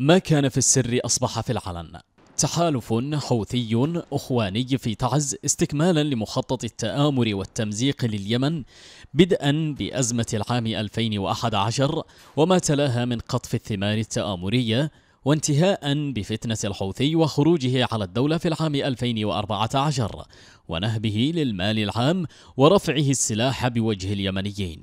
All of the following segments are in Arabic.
ما كان في السر أصبح في العلن تحالف حوثي أخواني في تعز استكمالا لمخطط التآمر والتمزيق لليمن بدءا بأزمة العام 2011 وما تلاها من قطف الثمار التآمرية وانتهاء بفتنة الحوثي وخروجه على الدولة في العام 2014 ونهبه للمال العام ورفعه السلاح بوجه اليمنيين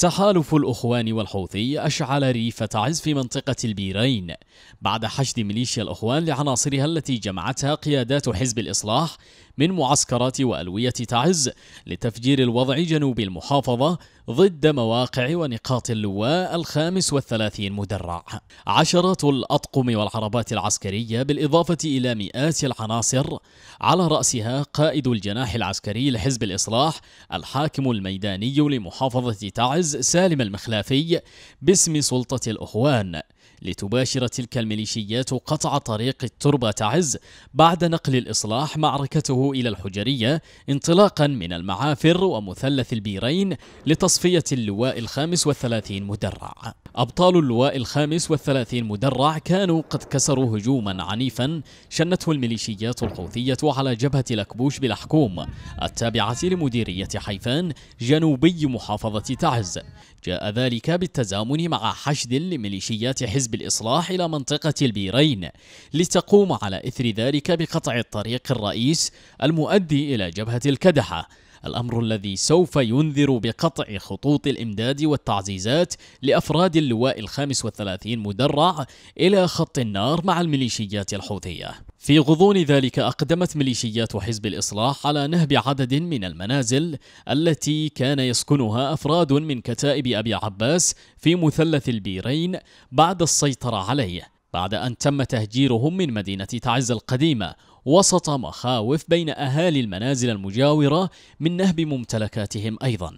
تحالف الأخوان والحوثي أشعل ريفة تعز في منطقة البيرين بعد حشد ميليشيا الأخوان لعناصرها التي جمعتها قيادات حزب الإصلاح من معسكرات وألوية تعز لتفجير الوضع جنوب المحافظة ضد مواقع ونقاط اللواء الخامس والثلاثين مدرع عشرات الأطقم والعربات العسكرية بالإضافة إلى مئات العناصر على رأسها قائد الجناح العسكري لحزب الإصلاح الحاكم الميداني لمحافظة تعز سالم المخلافي باسم سلطة الأخوان لتباشر تلك الميليشيات قطع طريق التربة تعز بعد نقل الإصلاح معركته إلى الحجرية انطلاقا من المعافر ومثلث البيرين لتصفية اللواء الخامس والثلاثين مدرع أبطال اللواء الخامس والثلاثين مدرع كانوا قد كسروا هجوما عنيفا شنته الميليشيات الحوثية على جبهة الأكبوش بالحكوم التابعة لمديرية حيفان جنوبي محافظة تعز جاء ذلك بالتزامن مع حشد لميليشيات حزب الإصلاح إلى منطقة البيرين لتقوم على إثر ذلك بقطع الطريق الرئيس المؤدي إلى جبهة الكدحة الأمر الذي سوف ينذر بقطع خطوط الإمداد والتعزيزات لأفراد اللواء الخامس والثلاثين مدرع إلى خط النار مع الميليشيات الحوثية في غضون ذلك أقدمت ميليشيات حزب الإصلاح على نهب عدد من المنازل التي كان يسكنها أفراد من كتائب أبي عباس في مثلث البيرين بعد السيطرة عليه بعد أن تم تهجيرهم من مدينة تعز القديمة وسط مخاوف بين أهالي المنازل المجاورة من نهب ممتلكاتهم أيضا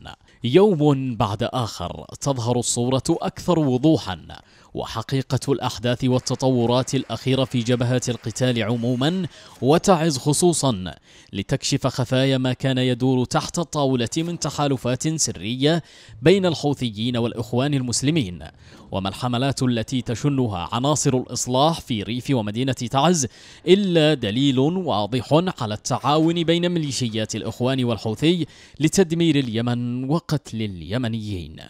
يوم بعد آخر تظهر الصورة أكثر وضوحا وحقيقة الأحداث والتطورات الأخيرة في جبهة القتال عموما وتعز خصوصا لتكشف خفايا ما كان يدور تحت الطاولة من تحالفات سرية بين الحوثيين والإخوان المسلمين وما الحملات التي تشنها عناصر الإصلاح في ريف ومدينة تعز إلا دليل واضح على التعاون بين ميليشيات الإخوان والحوثي لتدمير اليمن وقتل اليمنيين